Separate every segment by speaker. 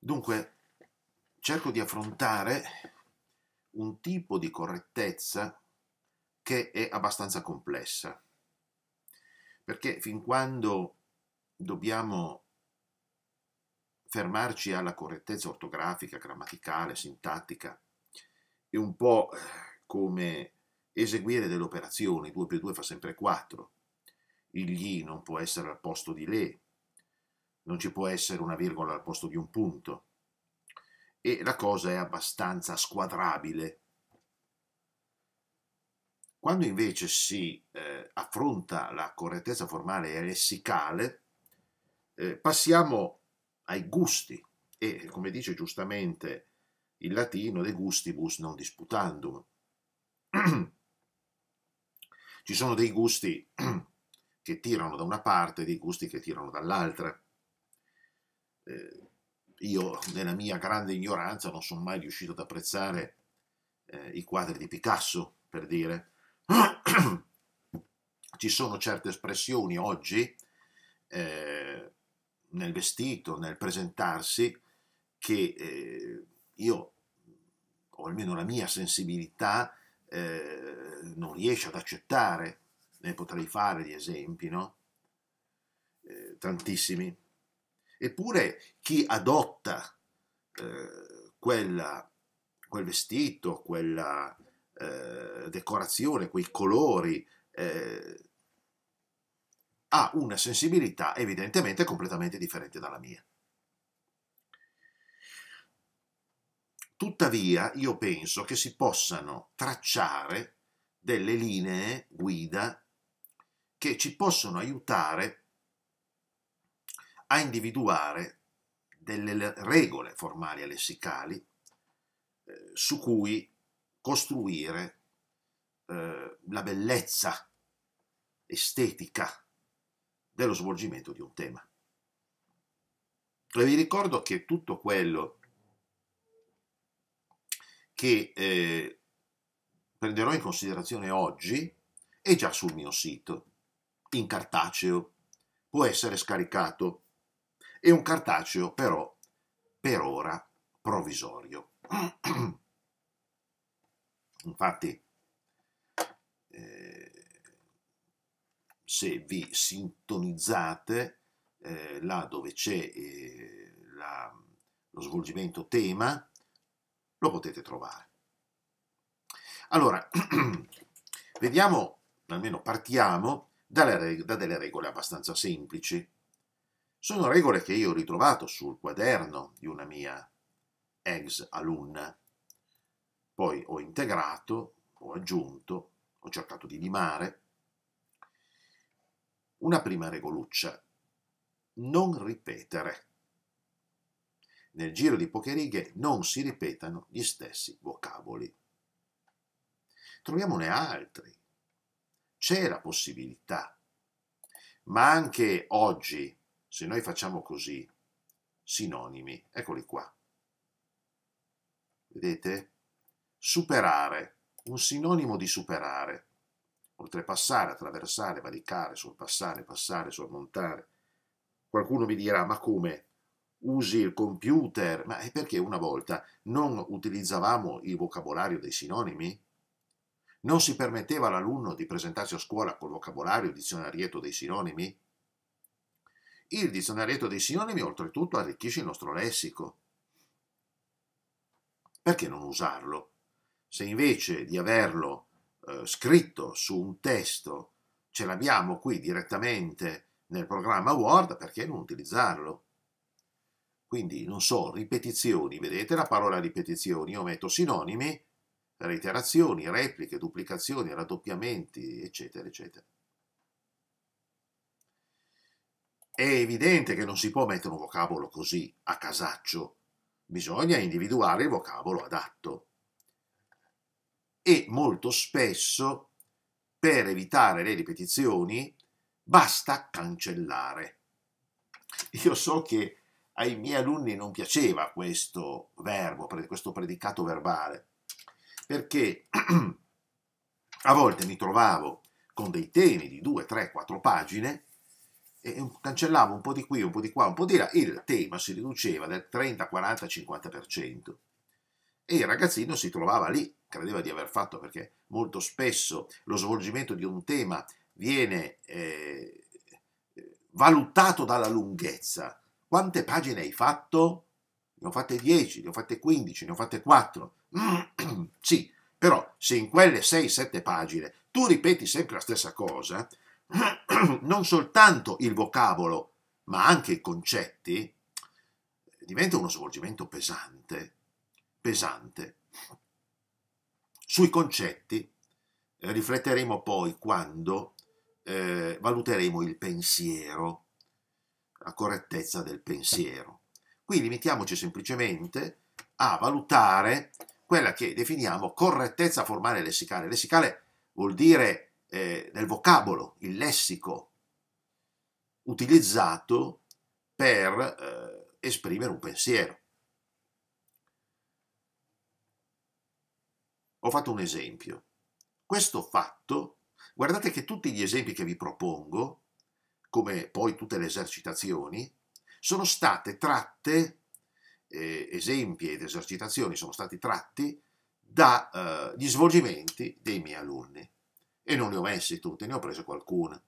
Speaker 1: Dunque, cerco di affrontare un tipo di correttezza che è abbastanza complessa, perché fin quando dobbiamo fermarci alla correttezza ortografica, grammaticale, sintattica, è un po' eh, come eseguire delle operazioni, 2 più 2 fa sempre 4, il gli non può essere al posto di le, non ci può essere una virgola al posto di un punto e la cosa è abbastanza squadrabile. Quando invece si eh, affronta la correttezza formale e lessicale, eh, passiamo ai gusti e, come dice giustamente il latino, de gustibus non disputandum. Ci sono dei gusti che tirano da una parte dei gusti che tirano dall'altra eh, io nella mia grande ignoranza non sono mai riuscito ad apprezzare eh, i quadri di Picasso, per dire. Ci sono certe espressioni oggi eh, nel vestito, nel presentarsi, che eh, io, o almeno la mia sensibilità, eh, non riesce ad accettare. Ne potrei fare di esempi, no? Eh, tantissimi Eppure chi adotta eh, quella, quel vestito, quella eh, decorazione, quei colori, eh, ha una sensibilità evidentemente completamente differente dalla mia. Tuttavia, io penso che si possano tracciare delle linee guida che ci possono aiutare a individuare delle regole formali e lessicali eh, su cui costruire eh, la bellezza estetica dello svolgimento di un tema. E vi ricordo che tutto quello che eh, prenderò in considerazione oggi è già sul mio sito, in cartaceo, può essere scaricato e un cartaceo però per ora provvisorio. Infatti, eh, se vi sintonizzate eh, là dove c'è eh, lo svolgimento tema, lo potete trovare. Allora, vediamo, almeno partiamo, da delle regole abbastanza semplici. Sono regole che io ho ritrovato sul quaderno di una mia ex alunna. Poi ho integrato, ho aggiunto, ho cercato di limare. Una prima regoluccia. Non ripetere. Nel giro di poche righe non si ripetano gli stessi vocaboli. Troviamone altri. C'è la possibilità. Ma anche oggi se noi facciamo così, sinonimi, eccoli qua. Vedete? Superare, un sinonimo di superare. Oltrepassare, attraversare, valicare, sorpassare, passare, sormontare. Qualcuno mi dirà, ma come? Usi il computer? Ma è perché una volta non utilizzavamo il vocabolario dei sinonimi? Non si permetteva all'alunno di presentarsi a scuola col vocabolario dizionarietto dei sinonimi? Il dizionario dei sinonimi oltretutto arricchisce il nostro lessico. Perché non usarlo? Se invece di averlo eh, scritto su un testo ce l'abbiamo qui direttamente nel programma Word, perché non utilizzarlo? Quindi, non so, ripetizioni, vedete la parola ripetizioni? Io metto sinonimi, reiterazioni, repliche, duplicazioni, raddoppiamenti, eccetera, eccetera. È evidente che non si può mettere un vocabolo così a casaccio, bisogna individuare il vocabolo adatto. E molto spesso, per evitare le ripetizioni, basta cancellare. Io so che ai miei alunni non piaceva questo verbo, questo predicato verbale, perché a volte mi trovavo con dei temi di due, tre, quattro pagine e cancellavo un po' di qui, un po' di qua, un po' di là, il tema si riduceva del 30, 40, 50% e il ragazzino si trovava lì, credeva di aver fatto perché molto spesso lo svolgimento di un tema viene eh, valutato dalla lunghezza. Quante pagine hai fatto? Ne ho fatte 10, ne ho fatte 15, ne ho fatte 4. sì, però se in quelle 6-7 pagine tu ripeti sempre la stessa cosa, non soltanto il vocabolo, ma anche i concetti, diventa uno svolgimento pesante, pesante. Sui concetti eh, rifletteremo poi quando eh, valuteremo il pensiero, la correttezza del pensiero. Qui limitiamoci semplicemente a valutare quella che definiamo correttezza formale lessicale. Lessicale vuol dire eh, del vocabolo, il lessico utilizzato per eh, esprimere un pensiero. Ho fatto un esempio. Questo fatto, guardate che tutti gli esempi che vi propongo, come poi tutte le esercitazioni, sono state tratte, eh, esempi ed esercitazioni sono stati tratti dagli eh, svolgimenti dei miei alunni e non le ho messi tutte, ne ho preso qualcuna.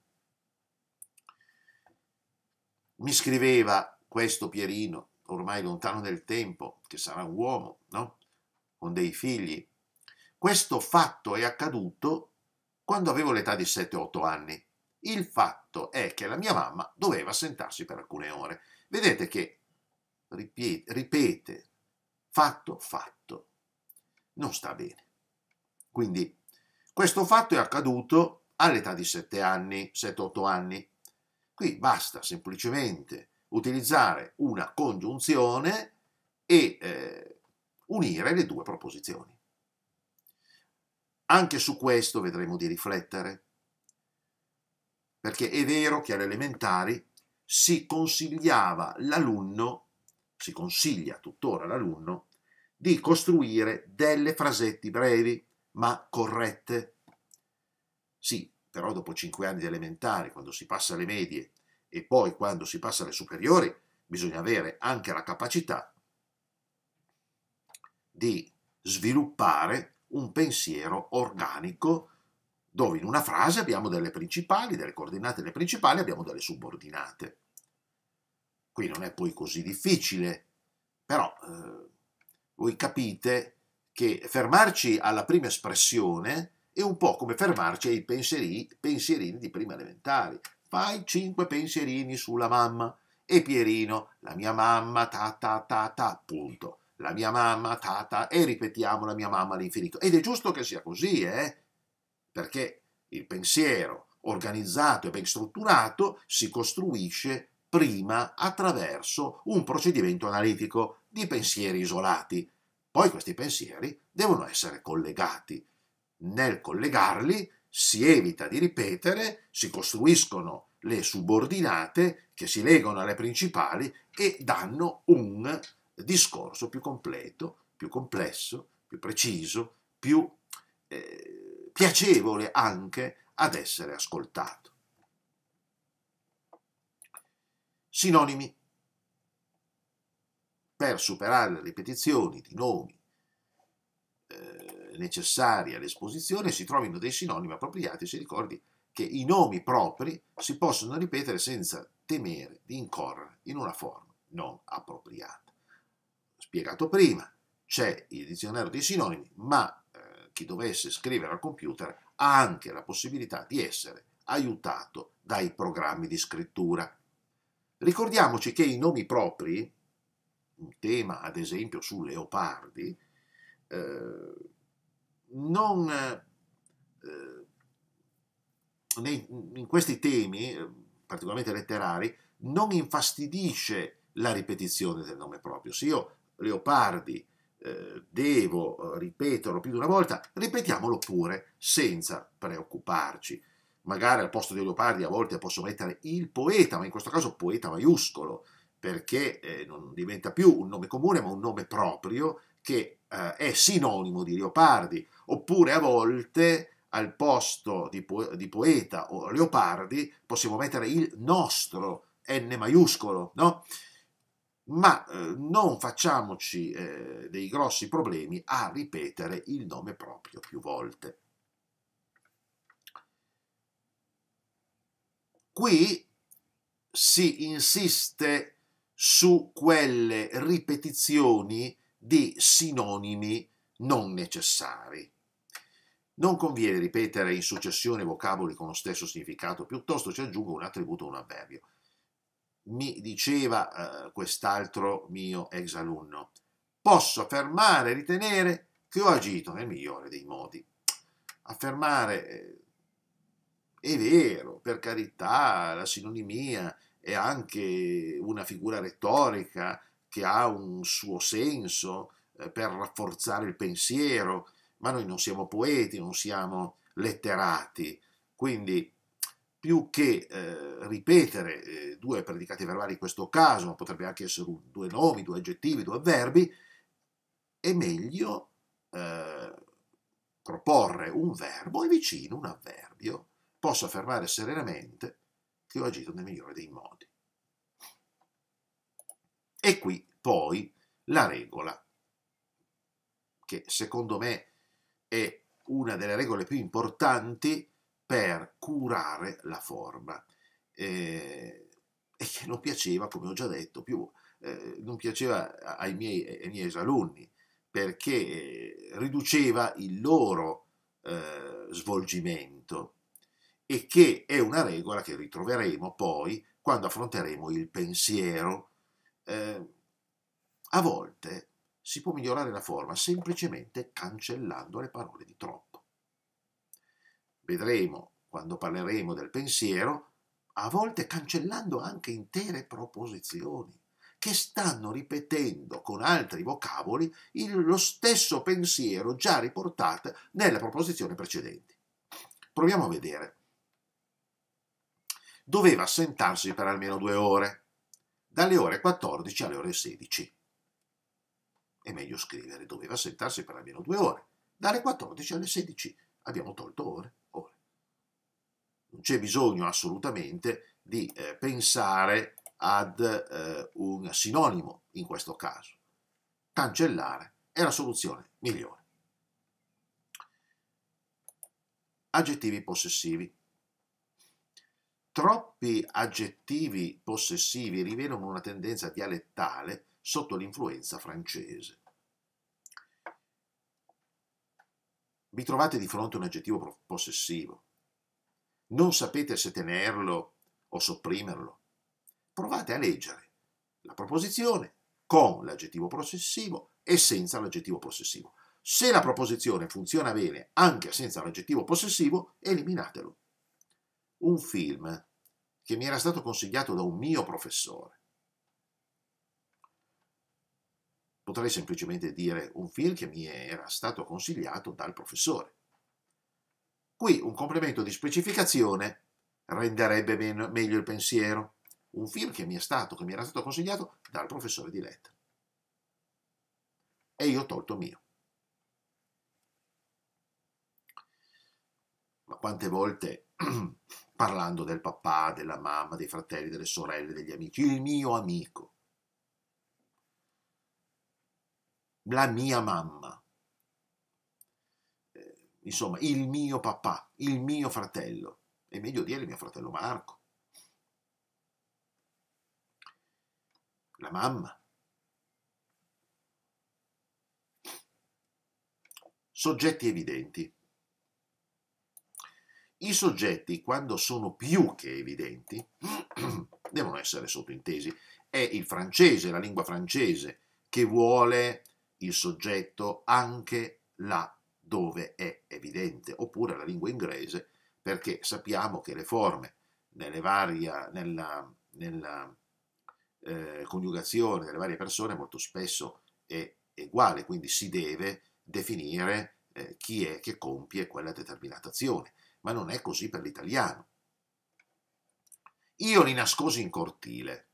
Speaker 1: Mi scriveva questo Pierino, ormai lontano nel tempo, che sarà un uomo, no? Con dei figli. Questo fatto è accaduto quando avevo l'età di 7-8 anni. Il fatto è che la mia mamma doveva sentarsi per alcune ore. Vedete che ripete, ripete fatto, fatto. Non sta bene. Quindi questo fatto è accaduto all'età di 7 anni, 7-8 anni. Qui basta semplicemente utilizzare una congiunzione e eh, unire le due proposizioni. Anche su questo vedremo di riflettere, perché è vero che alle elementari si consigliava l'alunno, si consiglia tuttora l'alunno, di costruire delle frasetti brevi ma corrette? Sì, però dopo cinque anni di elementari, quando si passa alle medie e poi quando si passa alle superiori, bisogna avere anche la capacità di sviluppare un pensiero organico dove in una frase abbiamo delle principali, delle coordinate delle principali, abbiamo delle subordinate. Qui non è poi così difficile, però eh, voi capite che fermarci alla prima espressione è un po' come fermarci ai pensieri, pensierini di prima elementari. Fai cinque pensierini sulla mamma e Pierino, la mia mamma, ta ta ta ta, punto. La mia mamma, ta ta, e ripetiamo la mia mamma all'infinito. Ed è giusto che sia così, eh? Perché il pensiero organizzato e ben strutturato si costruisce prima attraverso un procedimento analitico di pensieri isolati poi questi pensieri devono essere collegati. Nel collegarli si evita di ripetere, si costruiscono le subordinate che si legano alle principali e danno un discorso più completo, più complesso, più preciso, più eh, piacevole anche ad essere ascoltato. Sinonimi per superare le ripetizioni di nomi eh, necessarie all'esposizione si trovino dei sinonimi appropriati si ricordi che i nomi propri si possono ripetere senza temere di incorrere in una forma non appropriata. Spiegato prima, c'è il dizionario dei sinonimi, ma eh, chi dovesse scrivere al computer ha anche la possibilità di essere aiutato dai programmi di scrittura. Ricordiamoci che i nomi propri un tema ad esempio su Leopardi, eh, non, eh, nei, in questi temi, eh, particolarmente letterari, non infastidisce la ripetizione del nome proprio. Se io Leopardi eh, devo eh, ripeterlo più di una volta, ripetiamolo pure senza preoccuparci. Magari al posto di Leopardi a volte posso mettere il poeta, ma in questo caso poeta maiuscolo, perché eh, non diventa più un nome comune, ma un nome proprio che eh, è sinonimo di leopardi, oppure a volte al posto di, po di poeta o leopardi possiamo mettere il nostro N maiuscolo, no? ma eh, non facciamoci eh, dei grossi problemi a ripetere il nome proprio più volte. Qui si insiste su quelle ripetizioni di sinonimi non necessari. Non conviene ripetere in successione vocaboli con lo stesso significato, piuttosto ci aggiungo un attributo o un avverbio. Mi diceva eh, quest'altro mio ex alunno, posso affermare e ritenere che ho agito nel migliore dei modi. Affermare eh, è vero, per carità, la sinonimia, è anche una figura retorica che ha un suo senso eh, per rafforzare il pensiero, ma noi non siamo poeti, non siamo letterati, quindi più che eh, ripetere eh, due predicati verbali in questo caso, ma potrebbe anche essere un, due nomi, due aggettivi, due avverbi, è meglio eh, proporre un verbo e vicino un avverbio. Posso affermare serenamente che ho agito nel migliore dei modi. E qui poi la regola, che secondo me è una delle regole più importanti per curare la forma eh, e che non piaceva, come ho già detto, più, eh, non piaceva ai miei, ai miei alunni perché eh, riduceva il loro eh, svolgimento e che è una regola che ritroveremo poi quando affronteremo il pensiero. Eh, a volte si può migliorare la forma semplicemente cancellando le parole di troppo. Vedremo quando parleremo del pensiero, a volte cancellando anche intere proposizioni che stanno ripetendo con altri vocaboli il, lo stesso pensiero già riportato nelle proposizioni precedenti. Proviamo a vedere doveva assentarsi per almeno due ore, dalle ore 14 alle ore 16. È meglio scrivere, doveva assentarsi per almeno due ore, dalle 14 alle 16. Abbiamo tolto ore, ore. Non c'è bisogno assolutamente di eh, pensare ad eh, un sinonimo in questo caso. Cancellare è la soluzione migliore. Aggettivi possessivi. Troppi aggettivi possessivi rivelano una tendenza dialettale sotto l'influenza francese. Vi trovate di fronte a un aggettivo possessivo. Non sapete se tenerlo o sopprimerlo. Provate a leggere la proposizione con l'aggettivo possessivo e senza l'aggettivo possessivo. Se la proposizione funziona bene anche senza l'aggettivo possessivo, eliminatelo un film che mi era stato consigliato da un mio professore. Potrei semplicemente dire un film che mi era stato consigliato dal professore. Qui un complemento di specificazione renderebbe meno, meglio il pensiero. Un film che mi, stato, che mi era stato consigliato dal professore di lettere. E io ho tolto mio. Ma quante volte parlando del papà, della mamma, dei fratelli, delle sorelle, degli amici, il mio amico, la mia mamma, eh, insomma, il mio papà, il mio fratello, è meglio dire il mio fratello Marco, la mamma. Soggetti evidenti. I soggetti, quando sono più che evidenti, devono essere sottintesi. È il francese, la lingua francese, che vuole il soggetto anche là dove è evidente, oppure la lingua inglese, perché sappiamo che le forme varia, nella, nella eh, coniugazione delle varie persone molto spesso è uguale, quindi si deve definire eh, chi è che compie quella determinata azione ma non è così per l'italiano. Io li nascosi in cortile.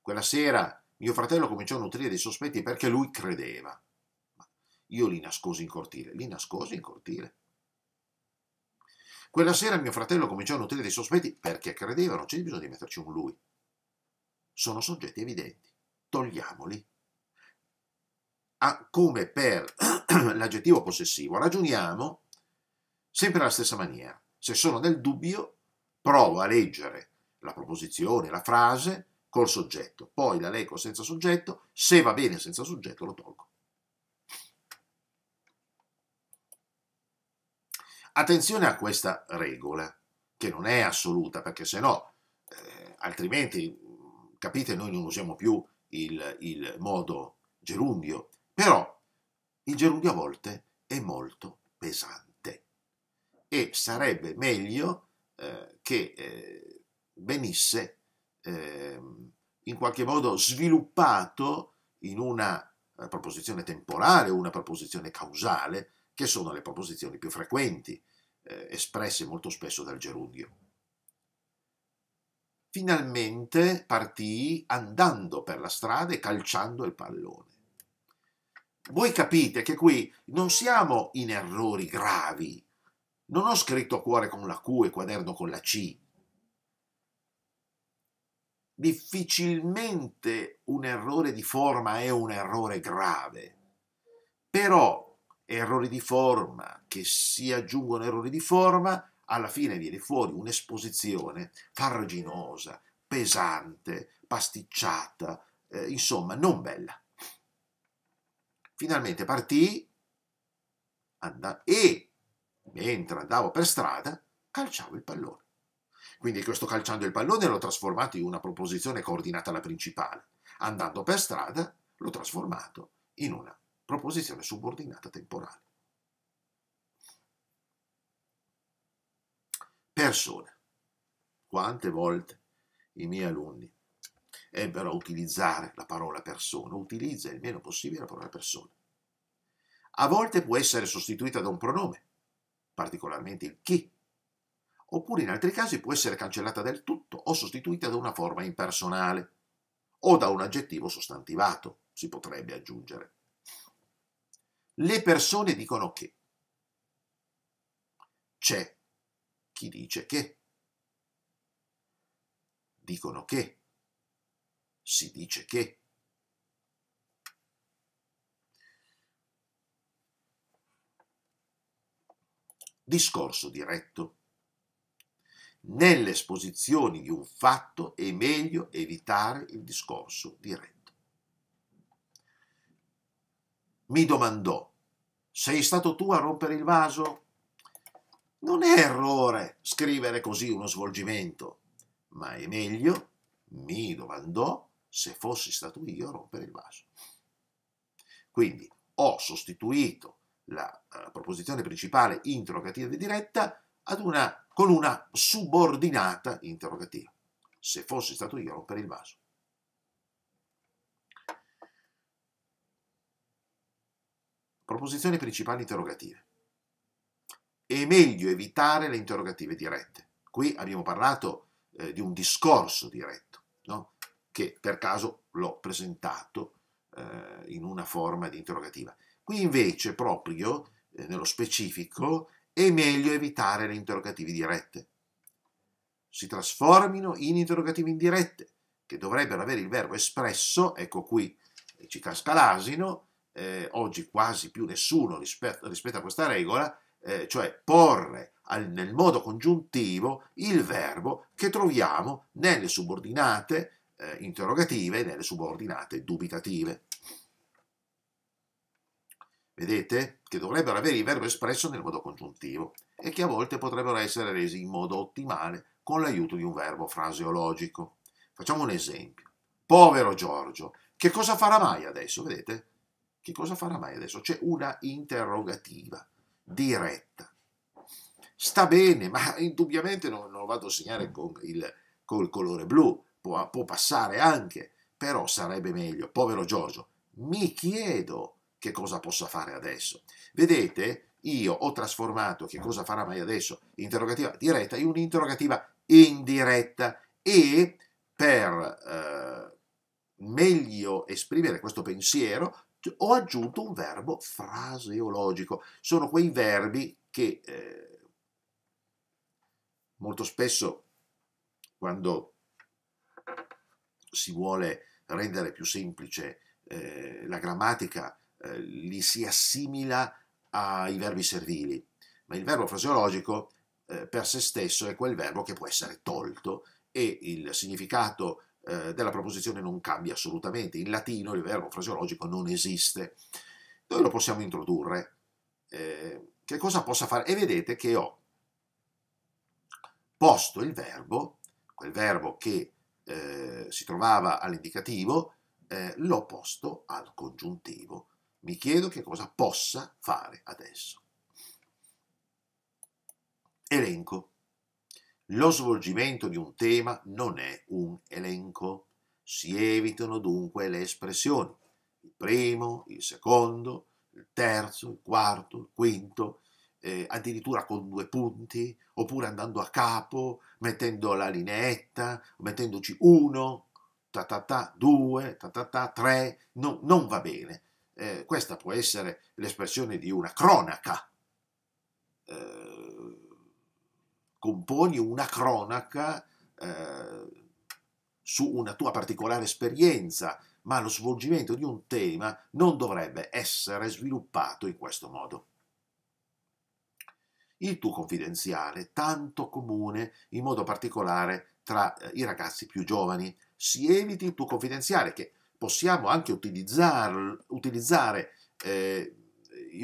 Speaker 1: Quella sera mio fratello cominciò a nutrire dei sospetti perché lui credeva. io li nascosi in cortile, li nascosi in cortile. Quella sera mio fratello cominciò a nutrire dei sospetti perché credeva, non c'è bisogno di metterci un lui. Sono soggetti evidenti, togliamoli. Ah, come per l'aggettivo possessivo, ragioniamo sempre alla stessa maniera. Se sono nel dubbio, provo a leggere la proposizione, la frase col soggetto, poi la leggo senza soggetto, se va bene senza soggetto lo tolgo. Attenzione a questa regola, che non è assoluta, perché se no, eh, altrimenti, capite, noi non usiamo più il, il modo gerundio, però il gerundio a volte è molto pesante e sarebbe meglio eh, che eh, venisse eh, in qualche modo sviluppato in una eh, proposizione temporale o una proposizione causale, che sono le proposizioni più frequenti, eh, espresse molto spesso dal gerundio. Finalmente partì andando per la strada e calciando il pallone. Voi capite che qui non siamo in errori gravi, non ho scritto cuore con la Q e quaderno con la C. Difficilmente un errore di forma è un errore grave, però errori di forma che si aggiungono errori di forma, alla fine viene fuori un'esposizione farraginosa, pesante, pasticciata, eh, insomma non bella. Finalmente partì andà, e mentre andavo per strada, calciavo il pallone. Quindi questo calciando il pallone l'ho trasformato in una proposizione coordinata alla principale. Andando per strada l'ho trasformato in una proposizione subordinata temporale. Persone. Quante volte i miei alunni ebbero a utilizzare la parola persona, utilizza il meno possibile la parola persona. A volte può essere sostituita da un pronome, particolarmente il chi, oppure in altri casi può essere cancellata del tutto o sostituita da una forma impersonale o da un aggettivo sostantivato, si potrebbe aggiungere. Le persone dicono che. C'è chi dice che. Dicono che. Si dice che. discorso diretto. Nelle esposizioni di un fatto è meglio evitare il discorso diretto. Mi domandò, sei stato tu a rompere il vaso? Non è errore scrivere così uno svolgimento, ma è meglio, mi domandò, se fossi stato io a rompere il vaso. Quindi ho sostituito la, eh, proposizione principale interrogativa e diretta una, con una subordinata interrogativa. Se fossi stato io a rompere il vaso. Proposizioni principali interrogative. È meglio evitare le interrogative dirette. Qui abbiamo parlato eh, di un discorso diretto, no? che per caso l'ho presentato eh, in una forma di interrogativa. Qui invece, proprio eh, nello specifico, è meglio evitare le interrogativi dirette. Si trasformino in interrogativi indirette, che dovrebbero avere il verbo espresso, ecco qui ci casca l'asino, eh, oggi quasi più nessuno rispetto, rispetto a questa regola, eh, cioè porre al, nel modo congiuntivo il verbo che troviamo nelle subordinate eh, interrogative e nelle subordinate dubitative vedete, che dovrebbero avere il verbo espresso nel modo congiuntivo e che a volte potrebbero essere resi in modo ottimale con l'aiuto di un verbo fraseologico. Facciamo un esempio. Povero Giorgio, che cosa farà mai adesso? Vedete? Che cosa farà mai adesso? C'è una interrogativa diretta. Sta bene, ma indubbiamente non, lo vado a segnare con il, col colore blu, può, può passare anche, però sarebbe meglio. Povero Giorgio, mi chiedo che cosa possa fare adesso. Vedete, io ho trasformato che cosa farà mai adesso interrogativa diretta in un'interrogativa indiretta e per eh, meglio esprimere questo pensiero ho aggiunto un verbo fraseologico. Sono quei verbi che eh, molto spesso quando si vuole rendere più semplice eh, la grammatica eh, li si assimila ai verbi servili, ma il verbo fraseologico eh, per se stesso è quel verbo che può essere tolto e il significato eh, della proposizione non cambia assolutamente. In latino il verbo fraseologico non esiste. Noi lo possiamo introdurre. Eh, che cosa possa fare? E vedete che ho posto il verbo, quel verbo che eh, si trovava all'indicativo, eh, l'ho posto al congiuntivo. Mi chiedo che cosa possa fare adesso.
Speaker 2: Elenco.
Speaker 1: Lo svolgimento di un tema non è un elenco. Si evitano dunque le espressioni. Il primo, il secondo, il terzo, il quarto, il quinto, eh, addirittura con due punti, oppure andando a capo, mettendo la lineetta, mettendoci uno, ta ta ta, due, ta ta ta, tre, no, non va bene eh, questa può essere l'espressione di una cronaca. Eh, componi una cronaca eh, su una tua particolare esperienza, ma lo svolgimento di un tema non dovrebbe essere sviluppato in questo modo. Il tuo confidenziale, tanto comune in modo particolare tra eh, i ragazzi più giovani, si eviti il tuo confidenziale che possiamo anche utilizzar, utilizzare eh,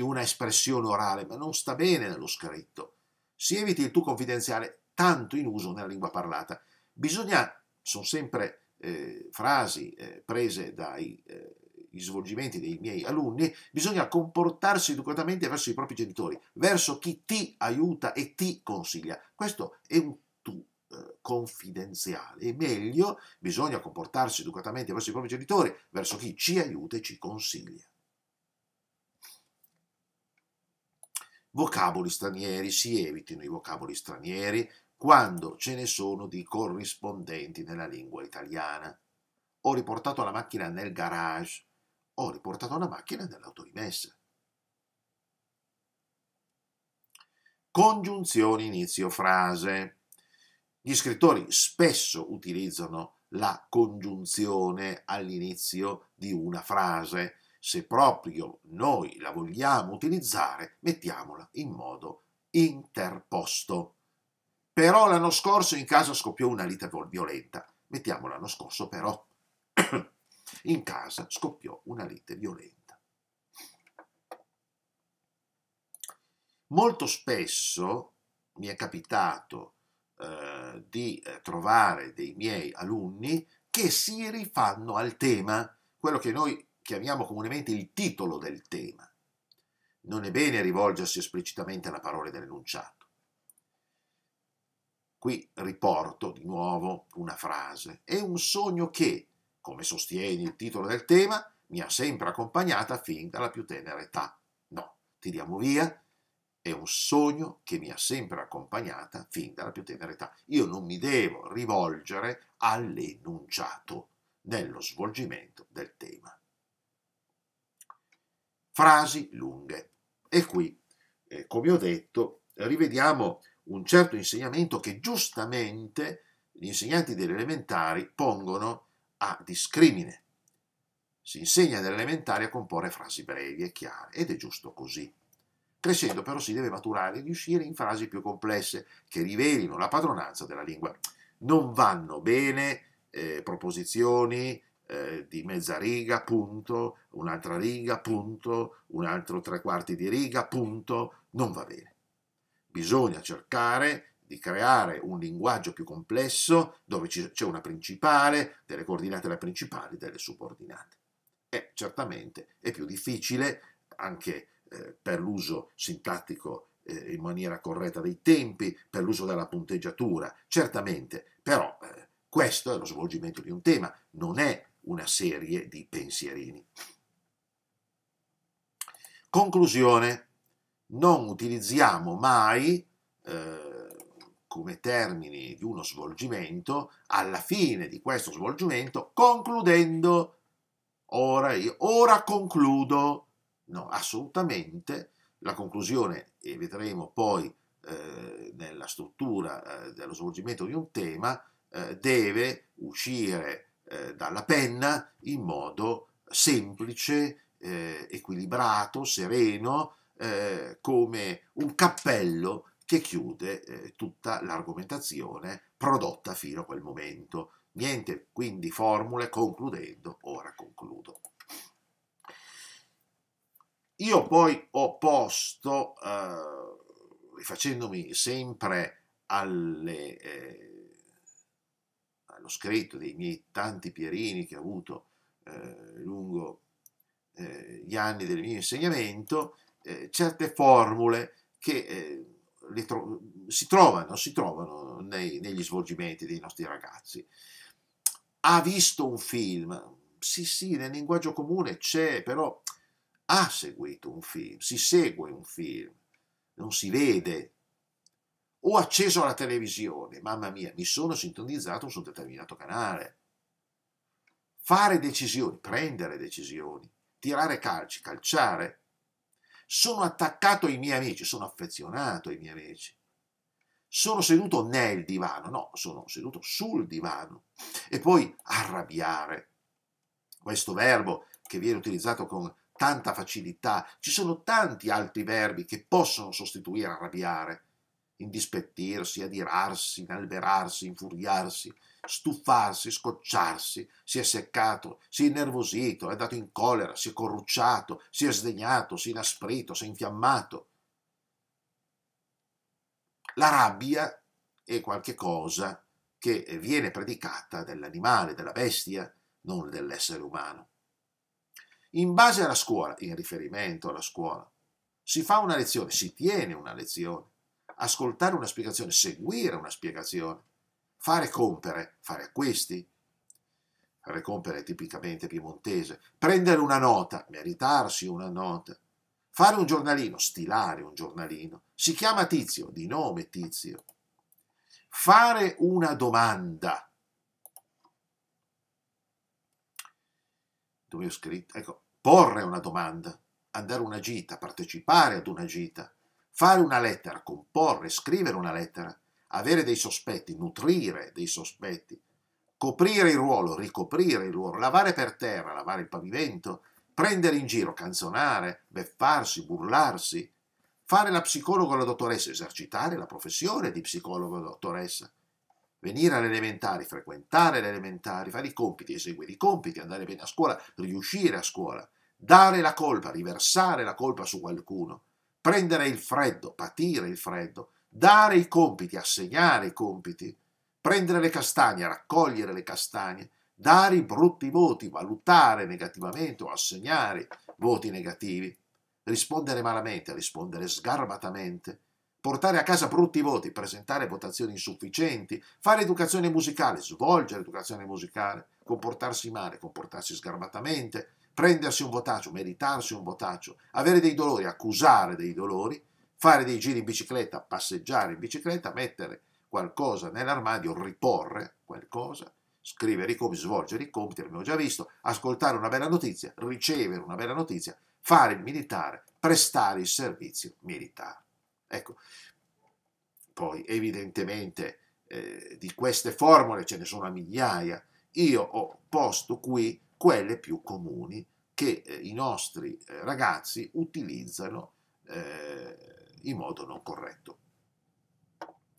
Speaker 1: una espressione orale, ma non sta bene nello scritto. Si eviti il tu confidenziale tanto in uso nella lingua parlata. Bisogna, sono sempre eh, frasi eh, prese dai eh, svolgimenti dei miei alunni, bisogna comportarsi educatamente verso i propri genitori, verso chi ti aiuta e ti consiglia. Questo è un confidenziale e meglio bisogna comportarsi educatamente verso i propri genitori, verso chi ci aiuta e ci consiglia. Vocaboli stranieri, si evitino i vocaboli stranieri quando ce ne sono di corrispondenti nella lingua italiana. Ho riportato la macchina nel garage, ho riportato la macchina nell'autorimessa. Congiunzioni inizio frase. Gli scrittori spesso utilizzano la congiunzione all'inizio di una frase. Se proprio noi la vogliamo utilizzare, mettiamola in modo interposto. Però l'anno scorso in casa scoppiò una lite violenta. Mettiamo l'anno scorso però. in casa scoppiò una lite violenta. Molto spesso mi è capitato eh, di eh, trovare dei miei alunni che si rifanno al tema, quello che noi chiamiamo comunemente il titolo del tema. Non è bene rivolgersi esplicitamente alla parola dell'enunciato. Qui riporto di nuovo una frase. È un sogno che, come sostiene il titolo del tema, mi ha sempre accompagnata fin dalla più tenera età. No, tiriamo via è un sogno che mi ha sempre accompagnata fin dalla più tenera età. Io non mi devo rivolgere all'enunciato nello svolgimento del tema. Frasi lunghe. E qui, eh, come ho detto, rivediamo un certo insegnamento che giustamente gli insegnanti delle elementari pongono a discrimine. Si insegna nelle elementari a comporre frasi brevi e chiare ed è giusto così. Crescendo però si deve maturare e riuscire in frasi più complesse che rivelino la padronanza della lingua. Non vanno bene eh, proposizioni eh, di mezza riga, punto, un'altra riga, punto, un altro tre quarti di riga, punto, non va bene. Bisogna cercare di creare un linguaggio più complesso dove c'è una principale, delle coordinate alla principale, delle subordinate. E eh, certamente è più difficile anche eh, per l'uso sintattico eh, in maniera corretta dei tempi, per l'uso della punteggiatura, certamente, però eh, questo è lo svolgimento di un tema, non è una serie di pensierini. Conclusione, non utilizziamo mai eh, come termini di uno svolgimento, alla fine di questo svolgimento, concludendo, ora, io, ora concludo, No, assolutamente. La conclusione, e vedremo poi eh, nella struttura eh, dello svolgimento di un tema, eh, deve uscire eh, dalla penna in modo semplice, eh, equilibrato, sereno, eh, come un cappello che chiude tutta l'argomentazione prodotta fino a quel momento. Niente quindi formule concludendo, ora concludo. Io poi ho posto, eh, rifacendomi sempre alle, eh, allo scritto dei miei tanti Pierini che ho avuto eh, lungo eh, gli anni del mio insegnamento, eh, certe formule che eh, tro si trovano, si trovano nei, negli svolgimenti dei nostri ragazzi. Ha visto un film? Sì, sì, nel linguaggio comune c'è, però ha seguito un film, si segue un film, non si vede. Ho acceso la televisione, mamma mia, mi sono sintonizzato su un determinato canale. Fare decisioni, prendere decisioni, tirare calci, calciare. Sono attaccato ai miei amici, sono affezionato ai miei amici. Sono seduto nel divano, no, sono seduto sul divano. E poi arrabbiare. Questo verbo che viene utilizzato con tanta facilità, ci sono tanti altri verbi che possono sostituire arrabbiare, indispettirsi, adirarsi, inalberarsi, infuriarsi, stufarsi, scocciarsi, si è seccato, si è innervosito, è andato in collera, si è corrucciato, si è sdegnato, si è inasprito, si è infiammato. La rabbia è qualche cosa che viene predicata dell'animale, della bestia, non dell'essere umano. In base alla scuola, in riferimento alla scuola, si fa una lezione, si tiene una lezione, ascoltare una spiegazione, seguire una spiegazione, fare compere, fare acquisti, fare compere tipicamente piemontese, prendere una nota, meritarsi una nota, fare un giornalino, stilare un giornalino, si chiama Tizio, di nome Tizio, fare una domanda, dove ho scritto, ecco, porre una domanda, andare a una gita, partecipare ad una gita, fare una lettera, comporre, scrivere una lettera, avere dei sospetti, nutrire dei sospetti, coprire il ruolo, ricoprire il ruolo, lavare per terra, lavare il pavimento, prendere in giro, canzonare, beffarsi, burlarsi, fare la psicologa o la dottoressa, esercitare la professione di psicologo o dottoressa, venire alle elementari, frequentare le elementari, fare i compiti, eseguire i compiti, andare bene a scuola, riuscire a scuola, dare la colpa, riversare la colpa su qualcuno, prendere il freddo, patire il freddo, dare i compiti, assegnare i compiti, prendere le castagne, raccogliere le castagne, dare i brutti voti, valutare negativamente o assegnare voti negativi, rispondere malamente, rispondere sgarbatamente, portare a casa brutti voti, presentare votazioni insufficienti, fare educazione musicale, svolgere educazione musicale, comportarsi male, comportarsi sgarbatamente, prendersi un votaccio, meritarsi un votaccio, avere dei dolori, accusare dei dolori, fare dei giri in bicicletta, passeggiare in bicicletta, mettere qualcosa nell'armadio, riporre qualcosa, scrivere i compiti, svolgere i compiti, l'abbiamo già visto, ascoltare una bella notizia, ricevere una bella notizia, fare il militare, prestare il servizio militare. Ecco. Poi evidentemente eh, di queste formule ce ne sono a migliaia, io ho posto qui quelle più comuni che eh, i nostri eh, ragazzi utilizzano eh, in modo non corretto.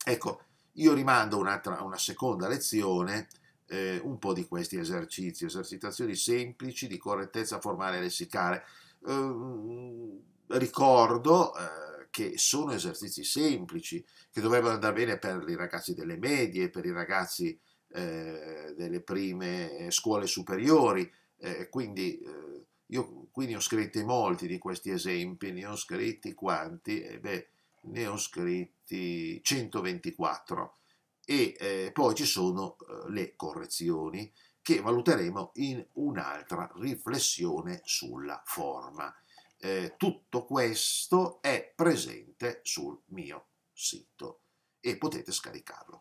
Speaker 1: Ecco, io rimando un'altra, una seconda lezione eh, un po' di questi esercizi, esercitazioni semplici di correttezza formale e lessicale. Eh, ricordo, eh, che sono esercizi semplici, che dovrebbero andare bene per i ragazzi delle medie, per i ragazzi eh, delle prime eh, scuole superiori. Eh, quindi eh, io qui ne ho scritti molti di questi esempi, ne ho scritti quanti? Eh beh, ne ho scritti 124 e eh, poi ci sono eh, le correzioni che valuteremo in un'altra riflessione sulla forma eh, tutto questo è presente sul mio sito e potete scaricarlo.